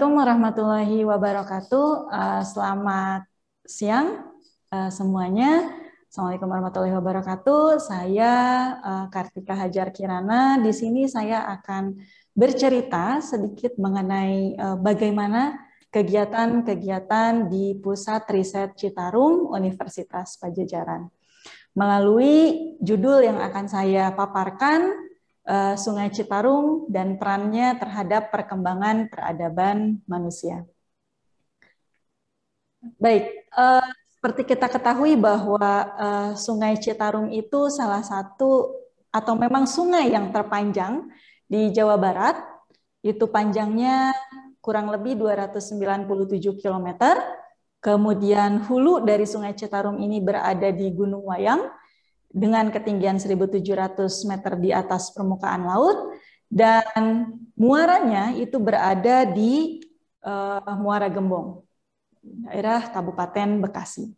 Assalamualaikum warahmatullahi wabarakatuh. Eh, selamat siang eh, semuanya. Assalamualaikum warahmatullahi wabarakatuh. Saya eh, Kartika Hajar Kirana. Di sini saya akan bercerita sedikit mengenai bagaimana kegiatan-kegiatan di Pusat Riset Citarum Universitas Pajajaran. Melalui judul yang akan saya paparkan, Eh, sungai Citarum dan perannya terhadap perkembangan peradaban manusia. Baik, eh, seperti kita ketahui bahwa eh, Sungai Citarum itu salah satu atau memang sungai yang terpanjang di Jawa Barat, itu panjangnya kurang lebih 297 km. Kemudian hulu dari Sungai Citarum ini berada di Gunung Wayang, dengan ketinggian 1.700 meter di atas permukaan laut dan muaranya itu berada di uh, Muara Gembong, daerah Kabupaten Bekasi.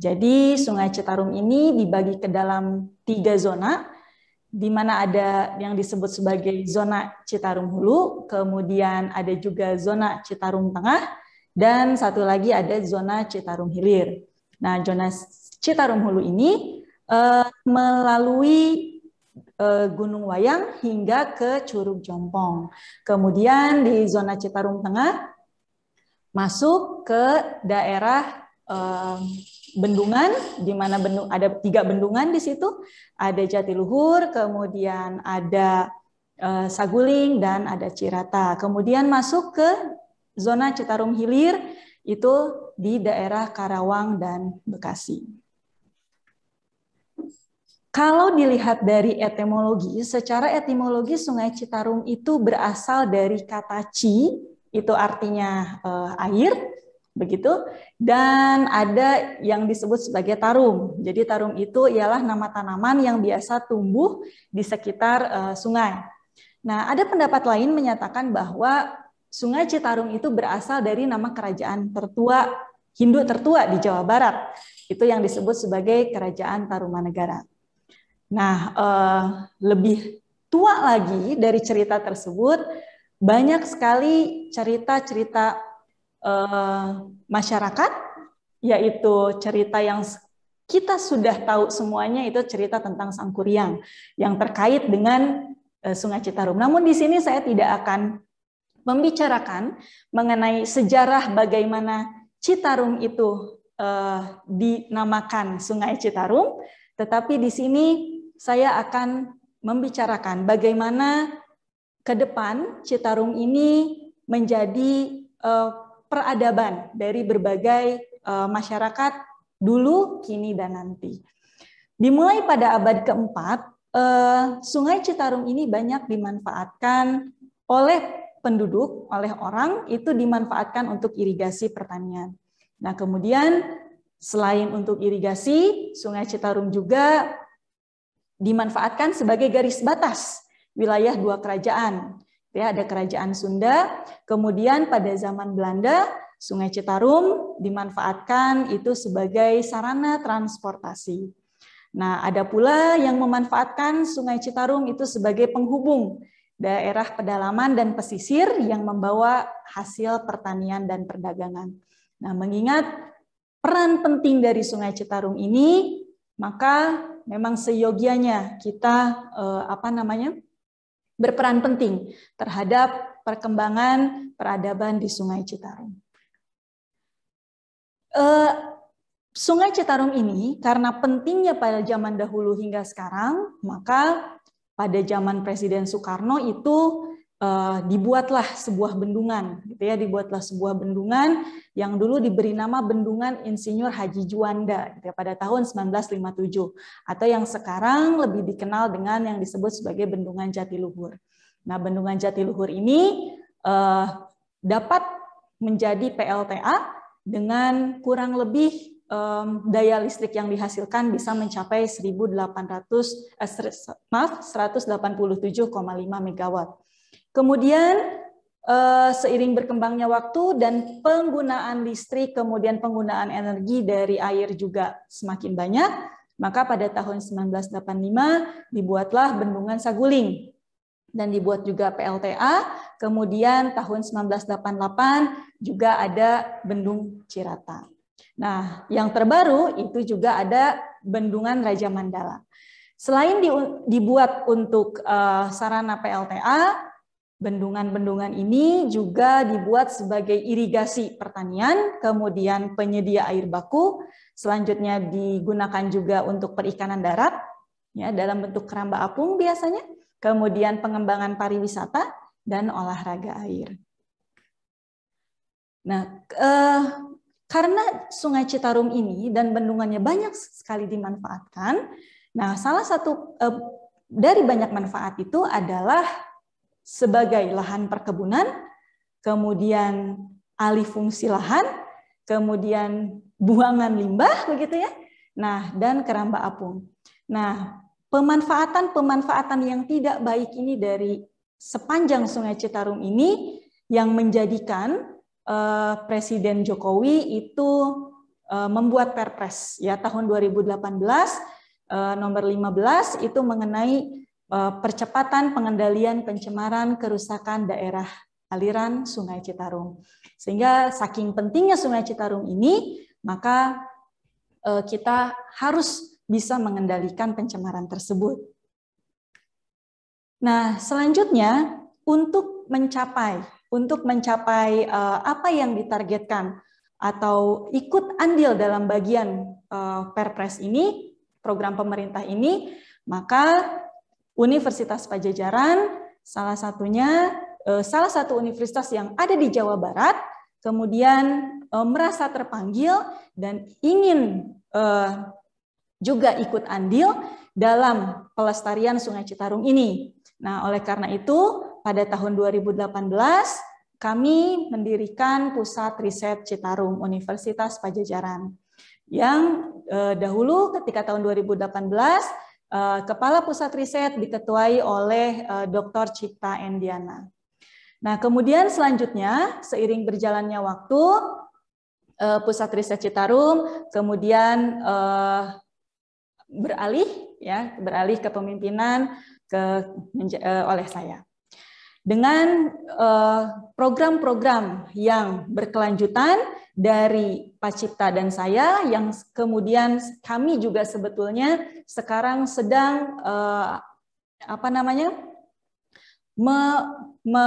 Jadi Sungai Citarum ini dibagi ke dalam tiga zona, di mana ada yang disebut sebagai zona Citarum Hulu, kemudian ada juga zona Citarum Tengah, dan satu lagi ada zona Citarum Hilir. Nah, zona Citarum Hulu ini uh, melalui eh, Gunung Wayang hingga ke Curug Jompong. Kemudian di zona Citarum Tengah masuk ke daerah uh, Bendungan, di mana bendung, ada tiga bendungan di situ, ada Jatiluhur, kemudian ada uh, Saguling dan ada Cirata. Kemudian masuk ke zona Citarum Hilir itu di daerah Karawang dan Bekasi. Kalau dilihat dari etimologi, secara etimologi Sungai Citarum itu berasal dari kata ci, itu artinya uh, air, begitu. Dan ada yang disebut sebagai tarum. Jadi tarum itu ialah nama tanaman yang biasa tumbuh di sekitar uh, sungai. Nah, ada pendapat lain menyatakan bahwa Sungai Citarum itu berasal dari nama kerajaan tertua Hindu tertua di Jawa Barat. Itu yang disebut sebagai Kerajaan Tarumanegara. Nah, uh, lebih tua lagi dari cerita tersebut, banyak sekali cerita-cerita uh, masyarakat, yaitu cerita yang kita sudah tahu semuanya itu cerita tentang Sangkuriang yang terkait dengan uh, Sungai Citarum. Namun di sini saya tidak akan membicarakan mengenai sejarah bagaimana Citarum itu uh, dinamakan Sungai Citarum, tetapi di sini saya akan membicarakan bagaimana ke depan Citarum ini menjadi eh, peradaban dari berbagai eh, masyarakat dulu, kini, dan nanti. Dimulai pada abad keempat, eh, sungai Citarum ini banyak dimanfaatkan oleh penduduk, oleh orang, itu dimanfaatkan untuk irigasi pertanian. Nah, kemudian selain untuk irigasi, Sungai Citarum juga dimanfaatkan sebagai garis batas wilayah dua kerajaan. Ya, ada kerajaan Sunda, kemudian pada zaman Belanda Sungai Citarum dimanfaatkan itu sebagai sarana transportasi. Nah, ada pula yang memanfaatkan Sungai Citarum itu sebagai penghubung daerah pedalaman dan pesisir yang membawa hasil pertanian dan perdagangan. Nah, mengingat peran penting dari Sungai Citarum ini, maka memang seyogianya kita eh, apa namanya berperan penting terhadap perkembangan peradaban di Sungai Citarum. Eh, Sungai Citarum ini karena pentingnya pada zaman dahulu hingga sekarang, maka pada zaman Presiden Soekarno itu uh, dibuatlah sebuah bendungan, gitu ya, dibuatlah sebuah bendungan yang dulu diberi nama Bendungan Insinyur Haji Juanda gitu ya, pada tahun 1957 atau yang sekarang lebih dikenal dengan yang disebut sebagai Bendungan Jatiluhur. Nah, Bendungan Jatiluhur ini uh, dapat menjadi PLTA dengan kurang lebih daya listrik yang dihasilkan bisa mencapai 1800 eh, maaf 187,5 megawatt. Kemudian eh, seiring berkembangnya waktu dan penggunaan listrik kemudian penggunaan energi dari air juga semakin banyak, maka pada tahun 1985 dibuatlah bendungan Saguling dan dibuat juga PLTA, kemudian tahun 1988 juga ada bendung Cirata. Nah, yang terbaru itu juga ada bendungan Raja Mandala. Selain dibuat untuk eh, sarana PLTA, Bendungan-bendungan ini juga dibuat sebagai irigasi pertanian, kemudian penyedia air baku, selanjutnya digunakan juga untuk perikanan darat, ya dalam bentuk keramba apung biasanya, kemudian pengembangan pariwisata dan olahraga air. Nah, eh, karena Sungai Citarum ini dan bendungannya banyak sekali dimanfaatkan, nah salah satu eh, dari banyak manfaat itu adalah sebagai lahan perkebunan, kemudian alih fungsi lahan, kemudian buangan limbah begitu ya. Nah, dan keramba apung. Nah, pemanfaatan-pemanfaatan yang tidak baik ini dari sepanjang Sungai Citarum ini yang menjadikan eh, Presiden Jokowi itu eh, membuat Perpres ya tahun 2018 eh, nomor 15 itu mengenai Eh, percepatan pengendalian pencemaran kerusakan daerah aliran Sungai Citarum. Sehingga saking pentingnya Sungai Citarum ini, maka eh, kita harus bisa mengendalikan pencemaran tersebut. Nah, selanjutnya untuk mencapai untuk mencapai eh, apa yang ditargetkan atau ikut andil dalam bagian Perpres ini, program pemerintah ini, maka Universitas Pajajaran, salah satunya eh, salah satu universitas yang ada di Jawa Barat, kemudian eh, merasa terpanggil dan ingin eh, juga ikut andil dalam pelestarian Sungai Citarum ini. Nah, oleh karena itu pada tahun 2018 kami mendirikan pusat riset Citarum Universitas Pajajaran yang dahulu ketika tahun 2018 Eh, Kepala Pusat Riset diketuai oleh eh, Dr. Cipta Endiana. Nah, kemudian selanjutnya seiring berjalannya waktu eh, Pusat Riset Citarum kemudian beralih ya, beralih ke kepemimpinan ke, oleh saya dengan eh, program-program uh, yang berkelanjutan dari Pak Cipta dan saya yang kemudian kami juga sebetulnya sekarang sedang uh, apa namanya me, me,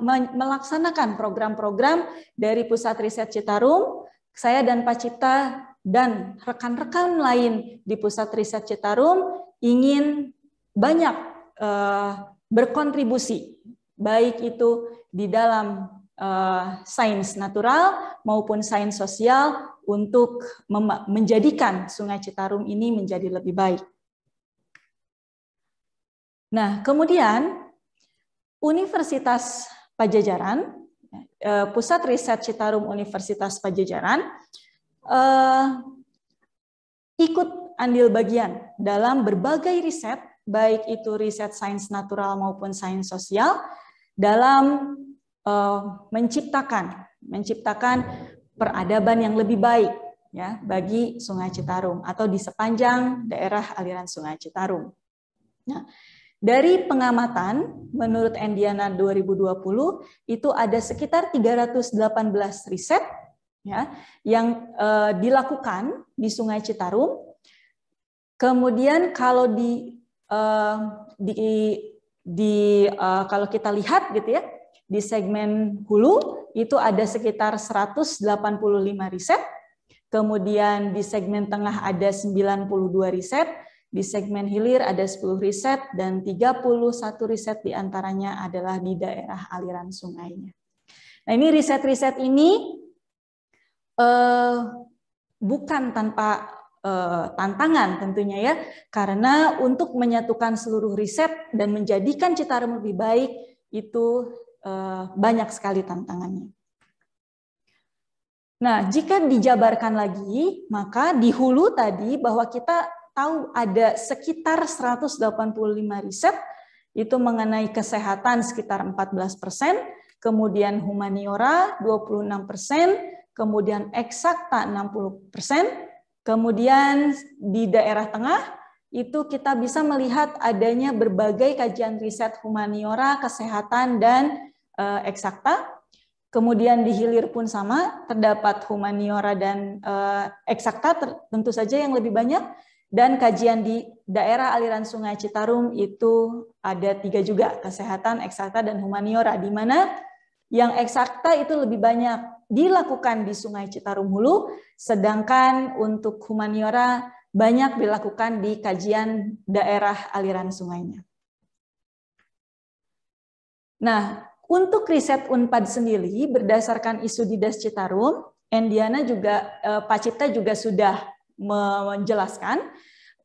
me, melaksanakan program-program dari Pusat Riset Citarum saya dan Pak Cipta dan rekan-rekan lain di Pusat Riset Citarum ingin banyak uh, berkontribusi baik itu di dalam uh, sains natural maupun sains sosial untuk menjadikan Sungai Citarum ini menjadi lebih baik. Nah, kemudian Universitas Pajajaran, eh, Pusat Riset Citarum Universitas Pajajaran, uh, ikut andil bagian dalam berbagai riset, baik itu riset sains natural maupun sains sosial, dalam uh, menciptakan menciptakan peradaban yang lebih baik ya bagi Sungai Citarum atau di sepanjang daerah aliran Sungai Citarum. Nah, dari pengamatan menurut Endiana 2020 itu ada sekitar 318 riset ya yang uh, dilakukan di Sungai Citarum. Kemudian kalau di uh, di di uh, kalau kita lihat gitu ya di segmen hulu itu ada sekitar 185 riset, kemudian di segmen tengah ada 92 riset, di segmen hilir ada 10 riset dan 31 riset diantaranya adalah di daerah aliran sungainya. Nah ini riset-riset ini uh, bukan tanpa Eh, tantangan tentunya ya karena untuk menyatukan seluruh riset dan menjadikan Citarum lebih baik itu eh, banyak sekali tantangannya. Nah, jika dijabarkan lagi, maka di hulu tadi bahwa kita tahu ada sekitar 185 riset itu mengenai kesehatan sekitar 14 persen, kemudian humaniora 26 persen, kemudian eksakta 60 persen, Kemudian di daerah tengah itu kita bisa melihat adanya berbagai kajian riset humaniora, kesehatan, dan e, eksakta. Kemudian di hilir pun sama, terdapat humaniora dan e, eksakta tentu saja yang lebih banyak. Dan kajian di daerah aliran sungai Citarum itu ada tiga juga, kesehatan, eksakta, dan humaniora, di mana yang eksakta itu lebih banyak dilakukan di Sungai Citarum Hulu, sedangkan untuk humaniora banyak dilakukan di kajian daerah aliran sungainya. Nah, untuk riset UNPAD sendiri berdasarkan isu Didas Citarum, Endiana juga eh, Pak Cipta juga sudah menjelaskan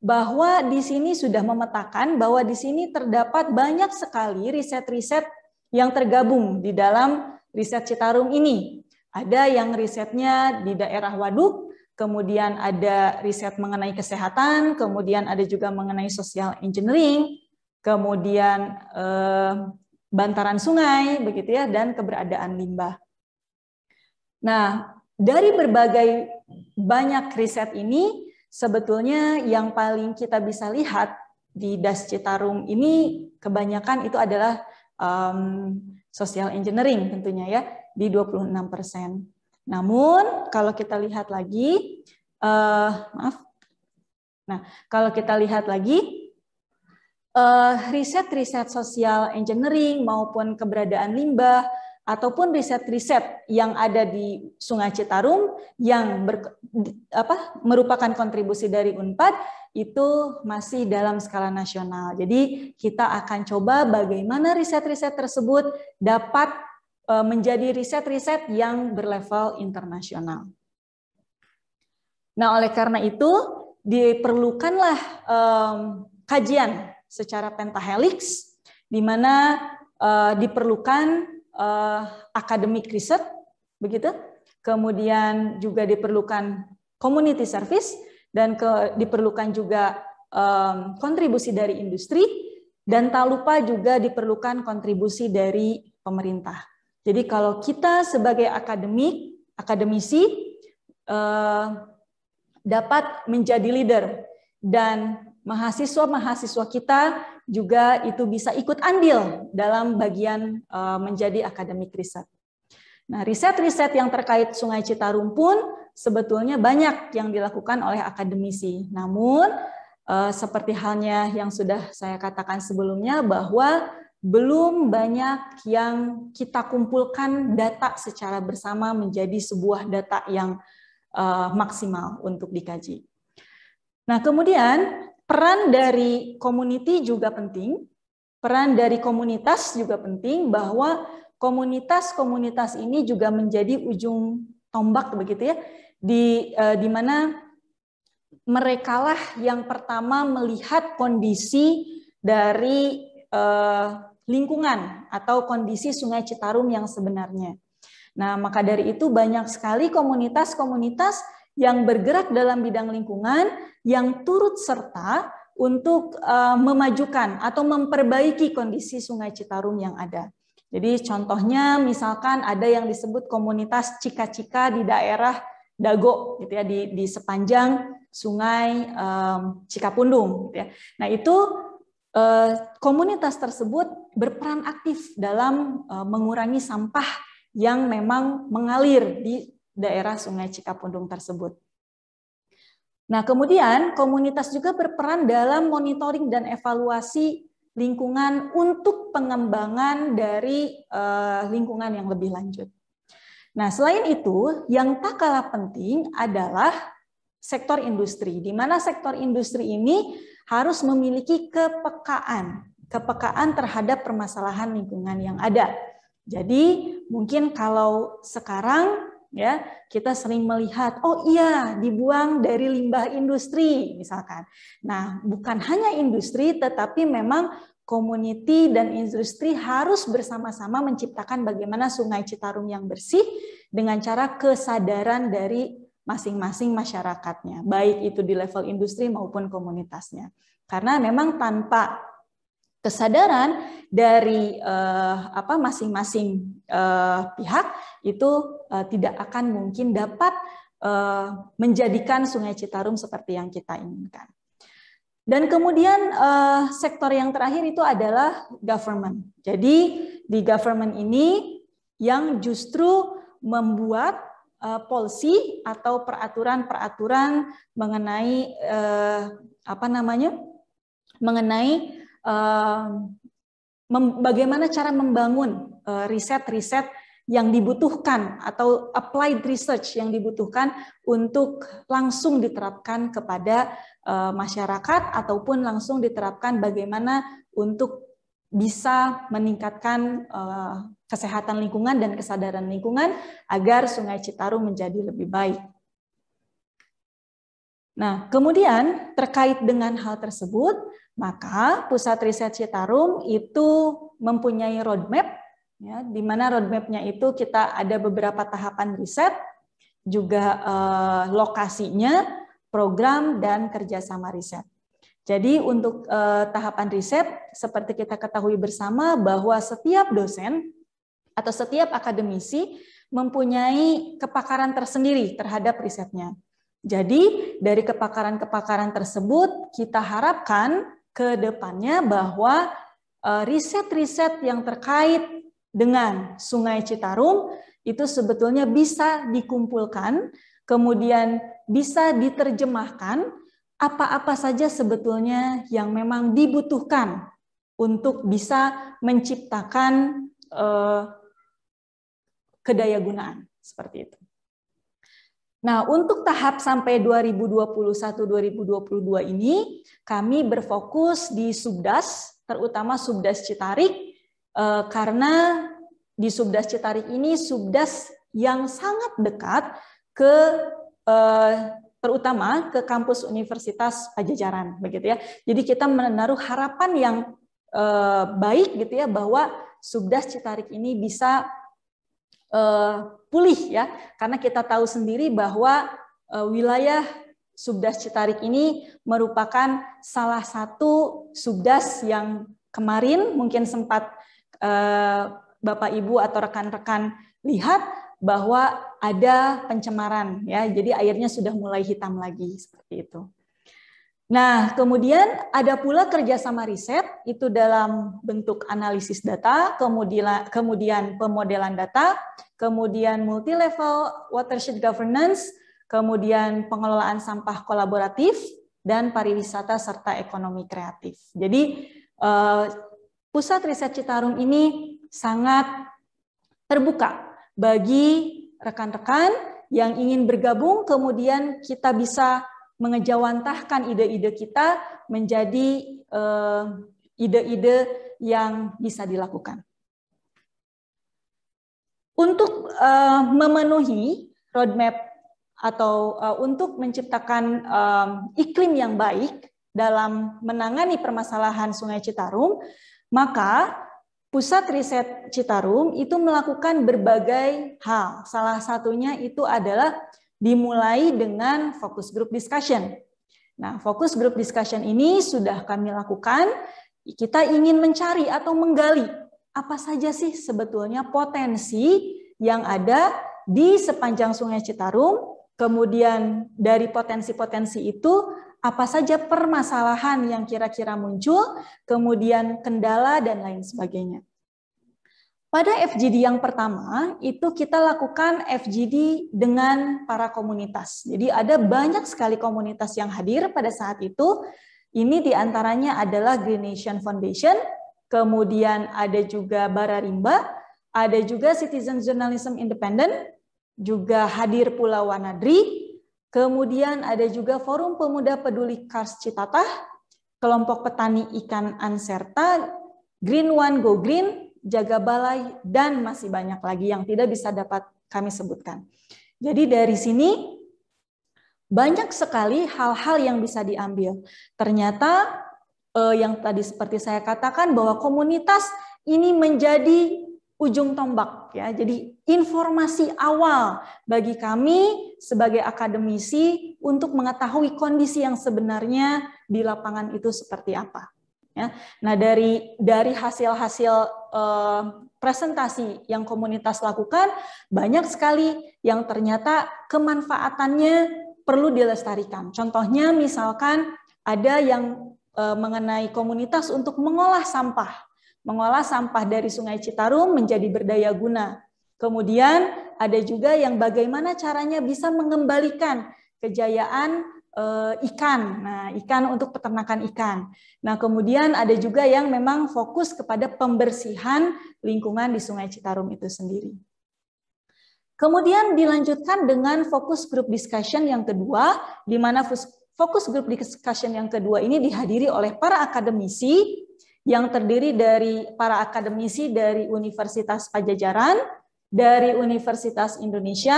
bahwa di sini sudah memetakan bahwa di sini terdapat banyak sekali riset-riset yang tergabung di dalam riset Citarum ini. Ada yang risetnya di daerah Waduk, kemudian ada riset mengenai kesehatan, kemudian ada juga mengenai social engineering, kemudian eh, bantaran sungai, begitu ya, dan keberadaan limbah. Nah, dari berbagai banyak riset ini, sebetulnya yang paling kita bisa lihat di Das Citarum ini kebanyakan itu adalah um, social engineering tentunya ya di 26 persen. Namun kalau kita lihat lagi, uh, maaf, nah kalau kita lihat lagi, eh, riset-riset uh, sosial engineering maupun keberadaan limbah ataupun riset-riset yang ada di Sungai Citarum yang ber, apa, merupakan kontribusi dari Unpad itu masih dalam skala nasional. Jadi kita akan coba bagaimana riset-riset tersebut dapat Eh, menjadi riset-riset yang berlevel internasional. Nah, oleh karena itu diperlukanlah um, kajian secara pentahelix, di mana uh, diperlukan uh, riset, riset, begitu. Kemudian juga diperlukan community service dan ke, diperlukan juga um, kontribusi dari industri dan tak lupa juga diperlukan kontribusi dari pemerintah. Jadi kalau kita sebagai akademik, akademisi eh, dapat menjadi leader dan mahasiswa-mahasiswa kita juga itu bisa ikut andil dalam bagian eh, menjadi akademik riset. Nah, riset-riset yang terkait Sungai Citarum pun sebetulnya banyak yang dilakukan oleh akademisi. Namun, eh, seperti halnya yang sudah saya katakan sebelumnya bahwa belum banyak yang kita kumpulkan data secara bersama menjadi sebuah data yang uh, maksimal untuk dikaji. Nah, kemudian peran dari community juga penting, peran dari komunitas juga penting bahwa komunitas-komunitas ini juga menjadi ujung tombak begitu ya di uh, di mana merekalah yang pertama melihat kondisi dari eh, lingkungan atau kondisi Sungai Citarum yang sebenarnya. Nah, maka dari itu banyak sekali komunitas-komunitas yang bergerak dalam bidang lingkungan yang turut serta untuk eh, memajukan atau memperbaiki kondisi Sungai Citarum yang ada. Jadi contohnya misalkan ada yang disebut komunitas Cika-Cika di daerah Dago gitu ya di di sepanjang Sungai um, Cikapundung gitu ya. Nah, itu Eh, komunitas tersebut berperan aktif dalam eh, mengurangi sampah yang memang mengalir di daerah Sungai Cikapundung tersebut. Nah, kemudian komunitas juga berperan dalam monitoring dan evaluasi lingkungan untuk pengembangan dari eh, lingkungan yang lebih lanjut. Nah, selain itu, yang tak kalah penting adalah sektor industri, di mana sektor industri ini harus memiliki kepekaan, kepekaan terhadap permasalahan lingkungan yang ada. Jadi mungkin kalau sekarang ya kita sering melihat oh iya dibuang dari limbah industri misalkan. Nah, bukan hanya industri tetapi memang community dan industri harus bersama-sama menciptakan bagaimana sungai Citarum yang bersih dengan cara kesadaran dari masing-masing masyarakatnya, baik itu di level industri maupun komunitasnya. Karena memang tanpa kesadaran dari eh, apa masing-masing eh, pihak itu eh, tidak akan mungkin dapat eh, menjadikan Sungai Citarum seperti yang kita inginkan. Dan kemudian eh, sektor yang terakhir itu adalah government. Jadi di government ini yang justru membuat Eh, polisi atau peraturan-peraturan mengenai uh, apa namanya mengenai uh, bagaimana cara membangun riset-riset uh, yang dibutuhkan atau applied research yang dibutuhkan untuk langsung diterapkan kepada masyarakat ataupun langsung diterapkan bagaimana untuk bisa meningkatkan eh, kesehatan lingkungan dan kesadaran lingkungan agar Sungai Citarum menjadi lebih baik. Nah, kemudian terkait dengan hal tersebut, maka Pusat Riset Citarum itu mempunyai roadmap, ya, di mana roadmapnya itu kita ada beberapa tahapan riset, juga eh, lokasinya, program, dan kerjasama riset. Jadi untuk eh, tahapan riset, seperti kita ketahui bersama bahwa setiap dosen atau setiap akademisi mempunyai kepakaran tersendiri terhadap risetnya. Jadi dari kepakaran-kepakaran tersebut kita harapkan ke depannya bahwa eh, riset-riset yang terkait dengan Sungai Citarum itu sebetulnya bisa dikumpulkan, kemudian bisa diterjemahkan apa-apa saja sebetulnya yang memang dibutuhkan untuk bisa menciptakan eh, kedayagunaan seperti itu. Nah, untuk tahap sampai 2021-2022 ini, kami berfokus di Subdas, terutama Subdas Citarik, eh, karena di Subdas Citarik ini Subdas yang sangat dekat ke eh, terutama ke kampus Universitas Pajajaran begitu ya. Jadi kita menaruh harapan yang eh, baik gitu ya bahwa Subdas Citarik ini bisa eh, pulih ya karena kita tahu sendiri bahwa eh, wilayah Subdas Citarik ini merupakan salah satu subdas yang kemarin mungkin sempat eh, Bapak Ibu atau rekan-rekan lihat bahwa ada pencemaran ya. Jadi airnya sudah mulai hitam lagi seperti itu. Nah, kemudian ada pula kerjasama riset itu dalam bentuk analisis data, kemudian, kemudian pemodelan data, kemudian multi-level watershed governance, kemudian pengelolaan sampah kolaboratif, dan pariwisata serta ekonomi kreatif. Jadi eh, pusat riset Citarum ini sangat terbuka bagi rekan-rekan yang ingin bergabung, kemudian kita bisa mengejawantahkan ide-ide kita menjadi eh, ide-ide uh, yang bisa dilakukan. Untuk uh, memenuhi roadmap atau uh, untuk menciptakan um, iklim yang baik dalam menangani permasalahan Sungai Citarum, maka Pusat Riset Citarum itu melakukan berbagai hal. Salah satunya itu adalah dimulai dengan fokus group discussion. Nah, fokus group discussion ini sudah kami lakukan. Kita ingin mencari atau menggali apa saja sih sebetulnya potensi yang ada di sepanjang Sungai Citarum. Kemudian dari potensi-potensi itu apa saja permasalahan yang kira-kira muncul, kemudian kendala, dan lain sebagainya. Pada FGD yang pertama, itu kita lakukan FGD dengan para komunitas. Jadi ada banyak sekali komunitas yang hadir pada saat itu. Ini diantaranya adalah Green Nation Foundation, kemudian ada juga Bara Rimba, ada juga Citizen Journalism Independent, juga hadir pula Wanadri, Kemudian ada juga Forum Pemuda Peduli Kars Citatah, Kelompok Petani Ikan Anserta, Green One Go Green, Jaga Balai, dan masih banyak lagi yang tidak bisa dapat kami sebutkan. Jadi dari sini banyak sekali hal-hal yang bisa diambil. Ternyata eh, yang tadi seperti saya katakan bahwa komunitas ini menjadi ujung tombak ya. Jadi informasi awal bagi kami sebagai akademisi untuk mengetahui kondisi yang sebenarnya di lapangan itu seperti apa. Ya. Nah, dari dari hasil-hasil uh, presentasi yang komunitas lakukan banyak sekali yang ternyata kemanfaatannya perlu dilestarikan. Contohnya misalkan ada yang uh, mengenai komunitas untuk mengolah sampah mengolah sampah dari Sungai Citarum menjadi berdaya guna. Kemudian ada juga yang bagaimana caranya bisa mengembalikan kejayaan e, ikan. Nah, ikan untuk peternakan ikan. Nah, kemudian ada juga yang memang fokus kepada pembersihan lingkungan di Sungai Citarum itu sendiri. Kemudian dilanjutkan dengan fokus grup discussion yang kedua, di mana fokus grup discussion yang kedua ini dihadiri oleh para akademisi yang terdiri dari para akademisi dari Universitas Pajajaran, dari Universitas Indonesia,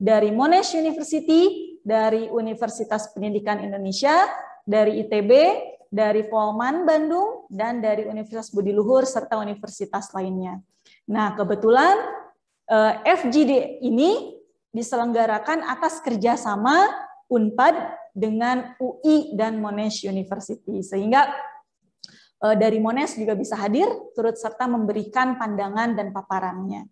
dari Monash University, dari Universitas Pendidikan Indonesia, dari ITB, dari Polman Bandung, dan dari Universitas Budi Luhur serta universitas lainnya. Nah, kebetulan eh, FGD ini diselenggarakan atas kerjasama UNPAD dengan UI dan Monash University. Sehingga Eh, dari Mones juga bisa hadir turut serta memberikan pandangan dan paparannya.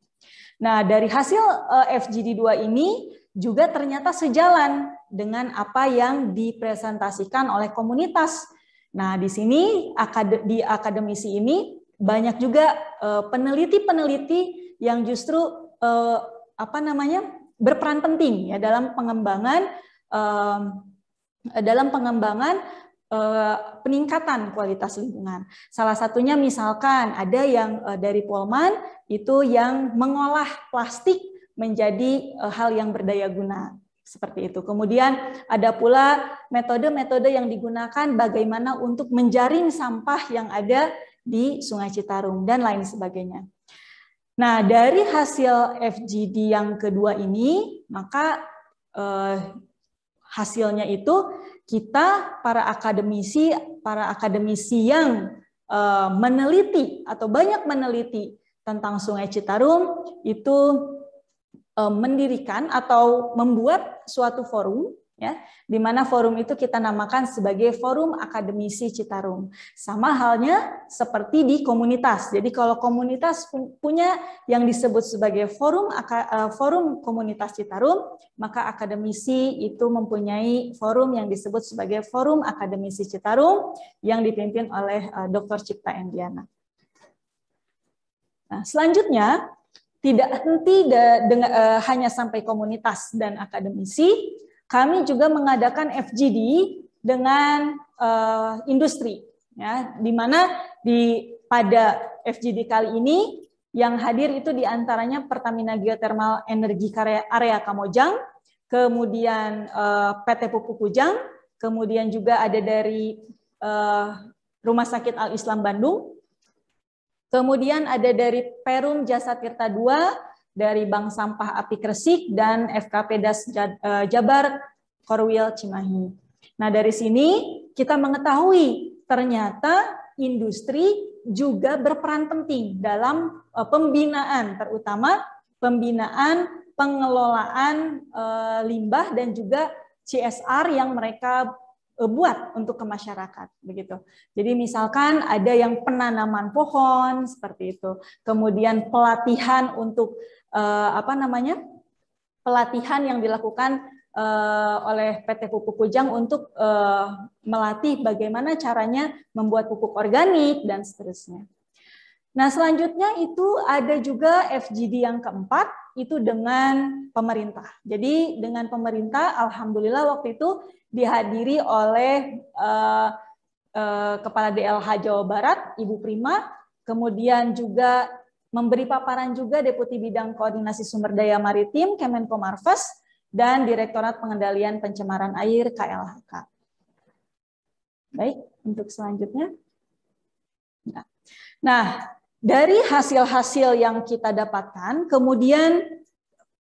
Nah, dari hasil eh, FGD2 ini juga ternyata sejalan dengan apa yang dipresentasikan oleh komunitas. Nah, di sini di akademisi ini banyak juga eh, peneliti-peneliti yang justru apa namanya berperan penting ya dalam pengembangan dalam pengembangan Eh, peningkatan kualitas lingkungan. Salah satunya misalkan ada yang eh, dari Polman itu yang mengolah plastik menjadi eh, hal yang berdaya guna seperti itu. Kemudian ada pula metode-metode yang digunakan bagaimana untuk menjaring sampah yang ada di Sungai Citarum dan lain sebagainya. Nah, dari hasil FGD yang kedua ini, maka eh, hasilnya itu kita para akademisi, para akademisi yang uh, meneliti atau banyak meneliti tentang Sungai Citarum itu uh, mendirikan atau membuat suatu forum ya di mana forum itu kita namakan sebagai forum akademisi Citarum sama halnya seperti di komunitas jadi kalau komunitas punya yang disebut sebagai forum eh, forum komunitas Citarum maka akademisi itu mempunyai forum yang disebut sebagai forum akademisi Citarum yang dipimpin oleh eh, Dr. Cipta Endiana nah selanjutnya tidak henti dengan, uh, eh, hanya sampai komunitas dan akademisi, kami juga mengadakan FGD dengan uh, industri, ya, di mana di pada FGD kali ini yang hadir itu diantaranya Pertamina Geothermal Energi Area Kamojang, kemudian uh, eh, PT Pupuk Kujang, kemudian juga ada dari uh, Rumah Sakit Al Islam Bandung, kemudian ada dari Perum Jasa Tirta II, dari Bank Sampah Api Kresik dan FKP Das e, Jabar Korwil Cimahi. Nah, dari sini kita mengetahui ternyata industri juga berperan penting dalam e, pembinaan, terutama pembinaan pengelolaan e, limbah dan juga CSR yang mereka buat untuk ke masyarakat begitu. Jadi misalkan ada yang penanaman pohon seperti itu, kemudian pelatihan untuk uh, apa namanya pelatihan yang dilakukan uh, oleh PT Pupuk Kujang untuk uh, melatih bagaimana caranya membuat pupuk organik dan seterusnya. Nah, selanjutnya itu ada juga FGD yang keempat, itu dengan pemerintah. Jadi dengan pemerintah, Alhamdulillah waktu itu dihadiri oleh uh, uh, Kepala DLH Jawa Barat, Ibu Prima, kemudian juga memberi paparan juga Deputi Bidang Koordinasi Sumber Daya Maritim Kemenko Marves dan Direktorat Pengendalian Pencemaran Air KLHK. Baik, untuk selanjutnya. Nah, nah, dari hasil-hasil yang kita dapatkan, kemudian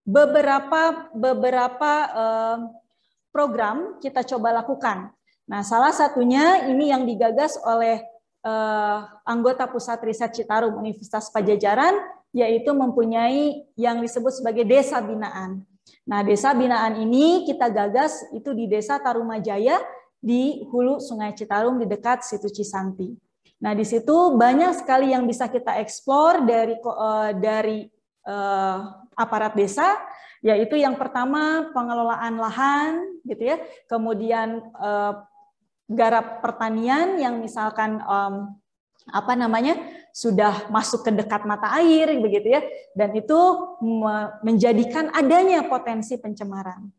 beberapa beberapa eh, program kita coba lakukan. Nah, salah satunya ini yang digagas oleh Eh, anggota Pusat Riset Citarum Universitas Pajajaran, yaitu mempunyai yang disebut sebagai desa binaan. Nah, desa binaan ini kita gagas itu di Desa Tarumajaya di hulu Sungai Citarum di dekat situ Cisanti. Nah, di situ banyak sekali yang bisa kita eksplor dari eh, dari eh, aparat desa yaitu yang pertama pengelolaan lahan gitu ya kemudian garap pertanian yang misalkan um, apa namanya sudah masuk ke dekat mata air begitu ya dan itu menjadikan adanya potensi pencemaran.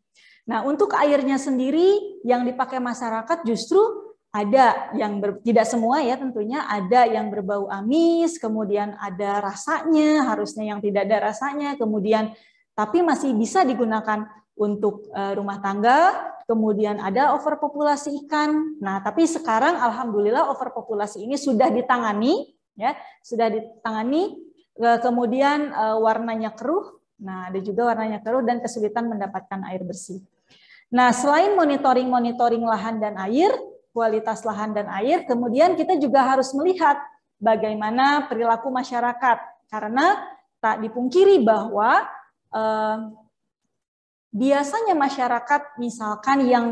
Nah, untuk airnya sendiri yang dipakai masyarakat justru ada yang ber, tidak semua ya tentunya ada yang berbau amis, kemudian ada rasanya, harusnya yang tidak ada rasanya, kemudian tapi masih bisa digunakan untuk eh, rumah tangga, kemudian ada overpopulasi ikan. Nah, tapi sekarang alhamdulillah overpopulasi ini sudah ditangani, ya, sudah ditangani. Eh, kemudian eh, warnanya keruh. Nah, ada juga warnanya keruh dan kesulitan mendapatkan air bersih. Nah, selain monitoring-monitoring lahan dan air, kualitas lahan dan air, kemudian kita juga harus melihat bagaimana perilaku masyarakat. Karena tak dipungkiri bahwa biasanya masyarakat misalkan yang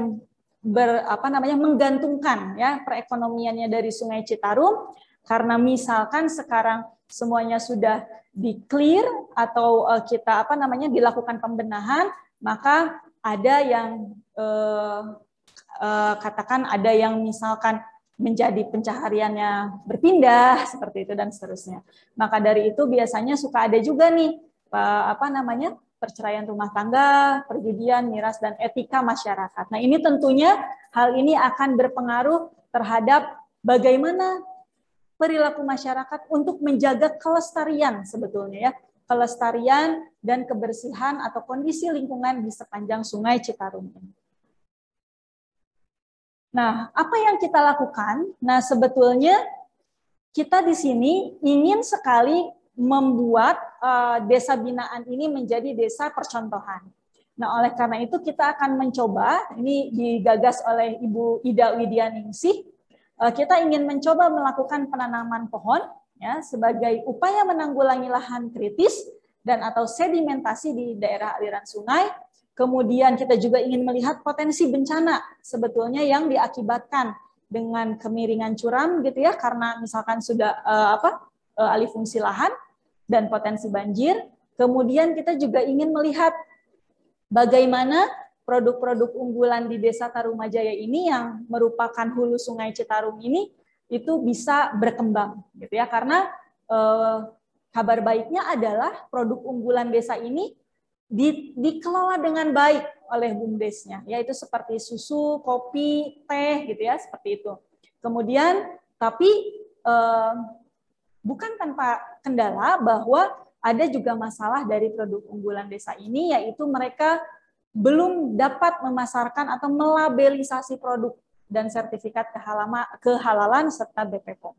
ber, apa namanya menggantungkan ya perekonomiannya dari Sungai Citarum karena misalkan sekarang semuanya sudah di clear atau eh, kita apa namanya dilakukan pembenahan maka ada yang uh, uh, katakan ada yang misalkan menjadi pencahariannya berpindah seperti itu dan seterusnya maka dari itu biasanya suka ada juga nih apa namanya perceraian rumah tangga, perjudian, miras, dan etika masyarakat. Nah ini tentunya hal ini akan berpengaruh terhadap bagaimana perilaku masyarakat untuk menjaga kelestarian sebetulnya ya kelestarian dan kebersihan atau kondisi lingkungan di sepanjang sungai Citarum Nah, apa yang kita lakukan? Nah, sebetulnya kita di sini ingin sekali membuat uh, desa binaan ini menjadi desa percontohan. Nah, oleh karena itu kita akan mencoba, ini digagas oleh Ibu Ida Widyaningsih, uh, eh, kita ingin mencoba melakukan penanaman pohon ya sebagai upaya menanggulangi lahan kritis dan atau sedimentasi di daerah aliran sungai. Kemudian kita juga ingin melihat potensi bencana sebetulnya yang diakibatkan dengan kemiringan curam gitu ya karena misalkan sudah uh, apa uh, alih fungsi lahan dan potensi banjir. Kemudian kita juga ingin melihat bagaimana produk-produk unggulan di Desa Tarumajaya ini yang merupakan hulu Sungai Citarum ini itu bisa berkembang gitu ya karena eh, kabar baiknya adalah produk unggulan desa ini di, dikelola dengan baik oleh bumdesnya yaitu seperti susu, kopi, teh gitu ya seperti itu. Kemudian tapi eh, bukan tanpa kendala bahwa ada juga masalah dari produk unggulan desa ini yaitu mereka belum dapat memasarkan atau melabelisasi produk dan sertifikat kehalalan serta BPOM.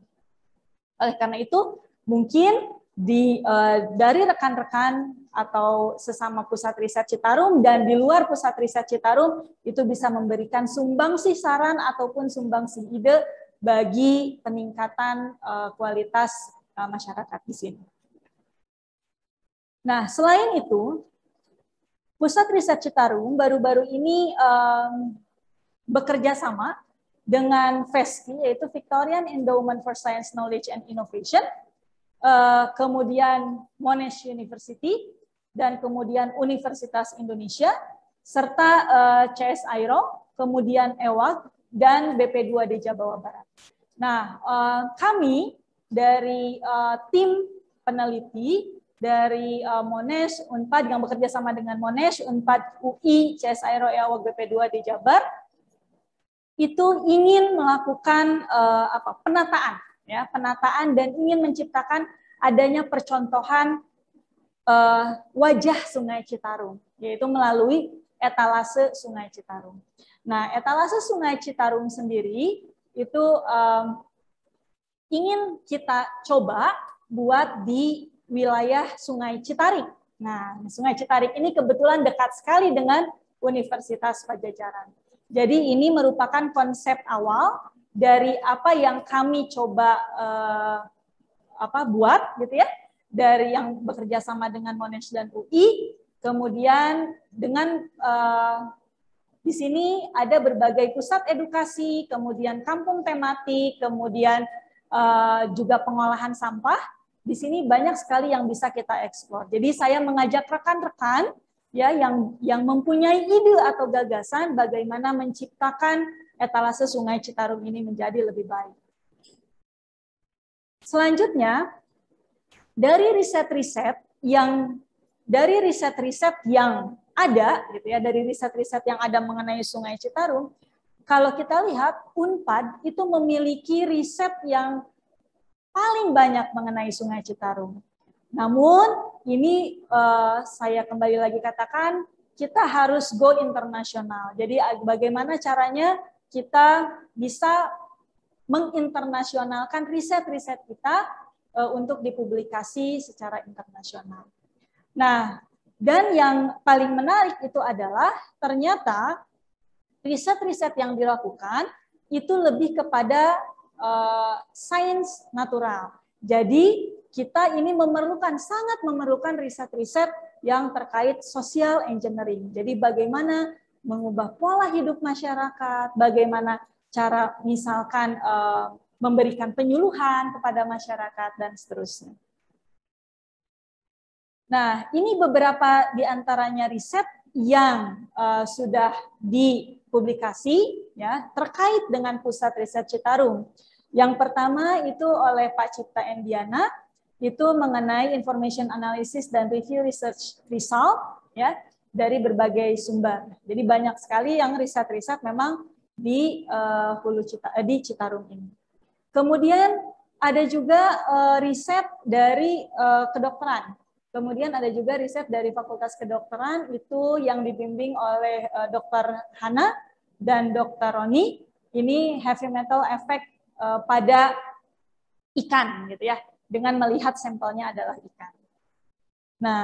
Oleh karena itu, mungkin di uh, dari rekan-rekan atau sesama pusat riset Citarum dan di luar pusat riset Citarum itu bisa memberikan sumbangsi saran ataupun sumbangsi ide bagi peningkatan uh, kualitas Eh, masyarakat di sini. Nah, selain itu, Pusat Riset Citarum baru-baru ini um, bekerja sama dengan VESKI, yaitu Victorian Endowment for Science, Knowledge, and Innovation, uh, kemudian Monash University, dan kemudian Universitas Indonesia, serta uh, eh, CSIRO, kemudian EWAG, dan BP2D Jawa Barat. Nah, uh, kami dari uh, tim peneliti dari uh, Monash Unpad yang bekerja sama dengan Monash Unpad UI CSIRO EAWA bp 2 di Jabar itu ingin melakukan uh, apa penataan ya penataan dan ingin menciptakan adanya percontohan uh, wajah Sungai Citarum yaitu melalui etalase Sungai Citarum. Nah, etalase Sungai Citarum sendiri itu um, ingin kita coba buat di wilayah Sungai Citarik. Nah, Sungai Citarik ini kebetulan dekat sekali dengan Universitas Pajajaran. Jadi ini merupakan konsep awal dari apa yang kami coba eh, apa buat gitu ya, dari yang bekerja sama dengan Monash dan UI, kemudian dengan eh, di sini ada berbagai pusat edukasi, kemudian kampung tematik, kemudian Eh, juga pengolahan sampah. Di sini banyak sekali yang bisa kita eksplor. Jadi saya mengajak rekan-rekan ya yang yang mempunyai ide atau gagasan bagaimana menciptakan etalase Sungai Citarum ini menjadi lebih baik. Selanjutnya, dari riset-riset yang dari riset-riset yang ada gitu ya, dari riset-riset yang ada mengenai Sungai Citarum, kalau kita lihat Unpad itu memiliki riset yang paling banyak mengenai Sungai Citarum. Namun ini uh, saya kembali lagi katakan kita harus go internasional. Jadi bagaimana caranya kita bisa menginternasionalkan riset-riset kita uh, untuk dipublikasi secara internasional. Nah, dan yang paling menarik itu adalah ternyata riset-riset yang dilakukan itu lebih kepada uh, sains natural. Jadi kita ini memerlukan sangat memerlukan riset-riset yang terkait social engineering. Jadi bagaimana mengubah pola hidup masyarakat, bagaimana cara misalkan uh, memberikan penyuluhan kepada masyarakat dan seterusnya. Nah, ini beberapa di antaranya riset yang uh, sudah di publikasi ya terkait dengan pusat riset Citarum. Yang pertama itu oleh Pak Cipta Endiana itu mengenai information analysis dan review research result ya dari berbagai sumber. Jadi banyak sekali yang riset-riset memang di uh, Hulu Cita, eh, di Citarum ini. Kemudian ada juga uh, riset dari uh, kedokteran Kemudian ada juga riset dari Fakultas Kedokteran itu yang dibimbing oleh uh, e, Dr. Hana dan Dr. Roni. Ini heavy metal efek uh, e, pada ikan gitu ya, dengan melihat sampelnya adalah ikan. Nah,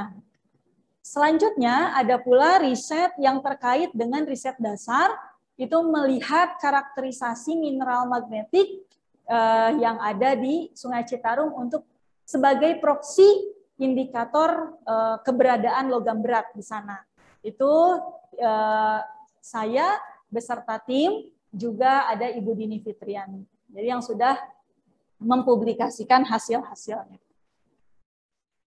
selanjutnya ada pula riset yang terkait dengan riset dasar itu melihat karakterisasi mineral magnetik uh, yang ada di Sungai Citarum untuk sebagai proksi indikator uh, keberadaan logam berat di sana. Itu uh, saya beserta tim juga ada Ibu Dini Fitriani. Jadi yang sudah mempublikasikan hasil-hasilnya.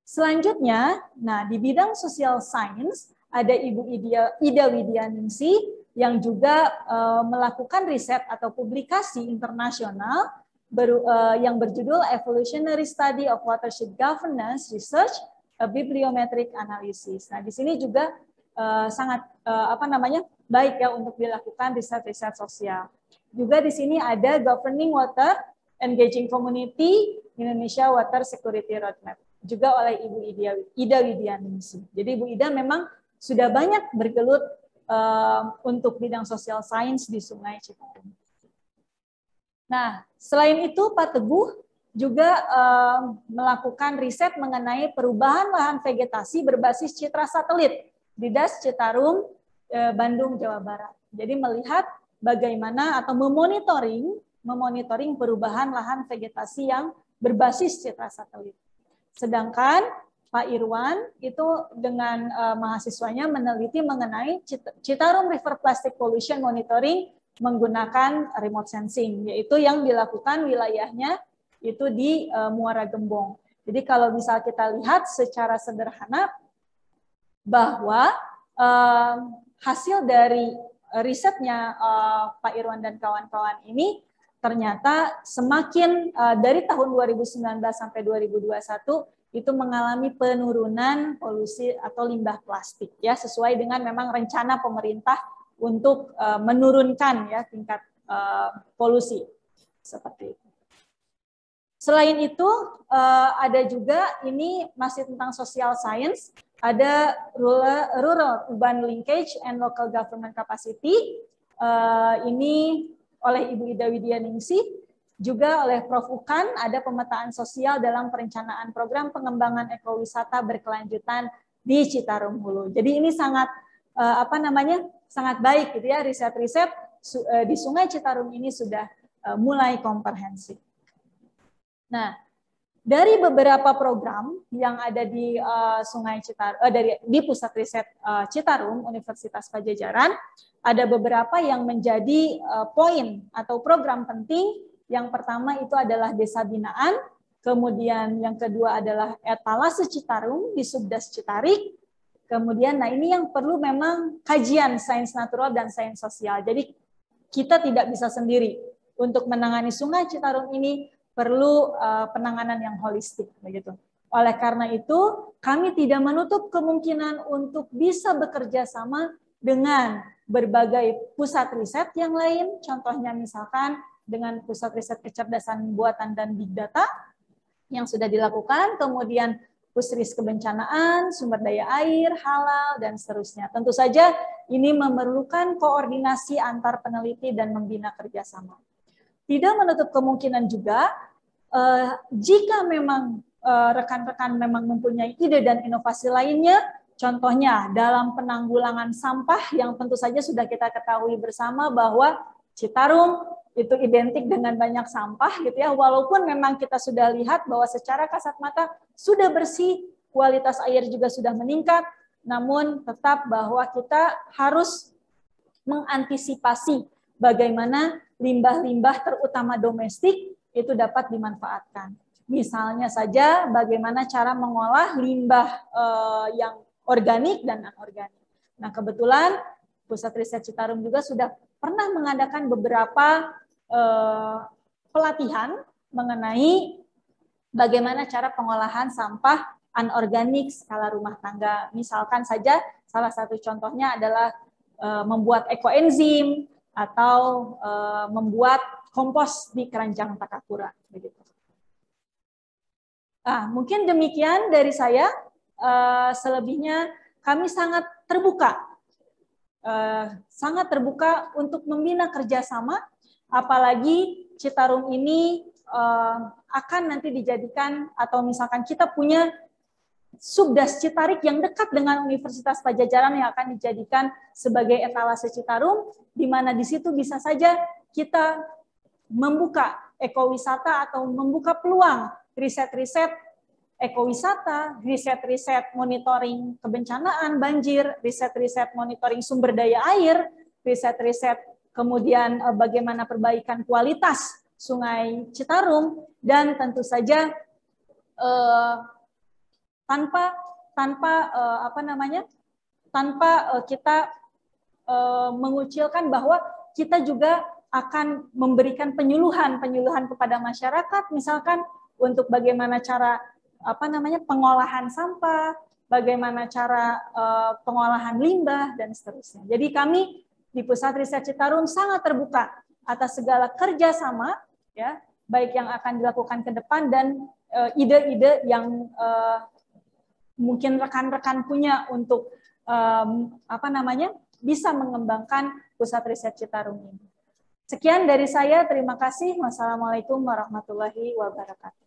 Selanjutnya, nah di bidang social science ada Ibu Ida, Ida Widyaningsi yang juga uh, melakukan riset atau publikasi internasional ber, uh, yang berjudul Evolutionary Study of Watershed Governance Research, a eh, Bibliometric Analysis. Nah, di sini juga uh, sangat uh, apa namanya baik ya untuk dilakukan riset-riset sosial. Juga di sini ada Governing Water, Engaging Community, Indonesia Water Security Roadmap. Juga oleh Ibu Ida, Ida Widianingsi. Jadi Ibu Ida memang sudah banyak bergelut uh, untuk bidang social science di Sungai Citarum. Nah, selain itu Pak Teguh juga eh, melakukan riset mengenai perubahan lahan vegetasi berbasis citra satelit di DAS Citarum, eh, Bandung, Jawa Barat. Jadi melihat bagaimana atau memonitoring memonitoring perubahan lahan vegetasi yang berbasis citra satelit. Sedangkan Pak Irwan itu dengan eh, mahasiswanya meneliti mengenai Citarum River Plastic Pollution Monitoring menggunakan remote sensing, yaitu yang dilakukan wilayahnya itu di uh, Muara Gembong. Jadi kalau misal kita lihat secara sederhana bahwa uh, hasil dari risetnya uh, Pak Irwan dan kawan-kawan ini ternyata semakin uh, dari tahun 2019 sampai 2021 itu mengalami penurunan polusi atau limbah plastik ya sesuai dengan memang rencana pemerintah untuk uh, menurunkan ya tingkat uh, polusi seperti itu. Selain itu uh, ada juga ini masih tentang social science ada rural, rural urban linkage and local government capacity uh, ini oleh Ibu Ida Widya Ningsih juga oleh Prof. Ukan ada pemetaan sosial dalam perencanaan program pengembangan ekowisata berkelanjutan di Citarum Hulu. Jadi ini sangat apa namanya sangat baik gitu ya riset-riset eh, di Sungai Citarum ini sudah eh, mulai komprehensif. Nah, dari beberapa program yang ada di uh, Sungai Citarum uh, dari di pusat riset uh, Citarum Universitas Pajajaran ada beberapa yang menjadi uh, poin atau program penting. Yang pertama itu adalah desa binaan, kemudian yang kedua adalah etalase Citarum di Subdas Citarik, Kemudian, nah ini yang perlu memang kajian sains natural dan sains sosial. Jadi kita tidak bisa sendiri untuk menangani Sungai Citarum ini perlu uh, penanganan yang holistik begitu. Oleh karena itu, kami tidak menutup kemungkinan untuk bisa bekerja sama dengan berbagai pusat riset yang lain, contohnya misalkan dengan pusat riset kecerdasan buatan dan big data yang sudah dilakukan, kemudian pusris kebencanaan, sumber daya air, halal, dan seterusnya. Tentu saja ini memerlukan koordinasi antar peneliti dan membina kerjasama. Tidak menutup kemungkinan juga eh, jika memang eh, rekan-rekan eh, memang mempunyai ide dan inovasi lainnya, contohnya dalam penanggulangan sampah yang tentu saja sudah kita ketahui bersama bahwa Citarum itu identik dengan banyak sampah gitu ya. Walaupun memang kita sudah lihat bahwa secara kasat mata sudah bersih, kualitas air juga sudah meningkat, namun tetap bahwa kita harus mengantisipasi bagaimana limbah-limbah terutama domestik itu dapat dimanfaatkan. Misalnya saja bagaimana cara mengolah limbah eh, yang organik dan anorganik. Nah kebetulan Pusat Riset Citarum juga sudah pernah mengadakan beberapa Eh, pelatihan mengenai bagaimana cara pengolahan sampah anorganik skala rumah tangga. Misalkan saja salah satu contohnya adalah eh, membuat ekoenzim atau eh, membuat kompos di keranjang Takakura. Begitu. Nah, mungkin demikian dari saya. selebihnya kami sangat terbuka, sangat terbuka untuk membina kerjasama apalagi Citarum ini uh, akan nanti dijadikan atau misalkan kita punya subdas Citarik yang dekat dengan Universitas Pajajaran yang akan dijadikan sebagai etalase Citarum, di mana di situ bisa saja kita membuka ekowisata atau membuka peluang riset-riset ekowisata, riset-riset monitoring kebencanaan banjir, riset-riset monitoring sumber daya air, riset-riset kemudian eh, bagaimana perbaikan kualitas Sungai Citarum, dan tentu saja eh, tanpa tanpa eh, apa namanya tanpa eh, kita eh, mengucilkan bahwa kita juga akan memberikan penyuluhan penyuluhan kepada masyarakat misalkan untuk bagaimana cara apa namanya pengolahan sampah bagaimana cara uh, pengolahan limbah dan seterusnya. Jadi kami di Pusat Riset Citarum sangat terbuka atas segala kerjasama, ya, baik yang akan dilakukan ke depan dan eh, ide-ide uh, yang uh, mungkin rekan-rekan punya untuk um, apa namanya bisa mengembangkan Pusat Riset Citarum ini. Sekian dari saya, terima kasih. Wassalamualaikum warahmatullahi wabarakatuh.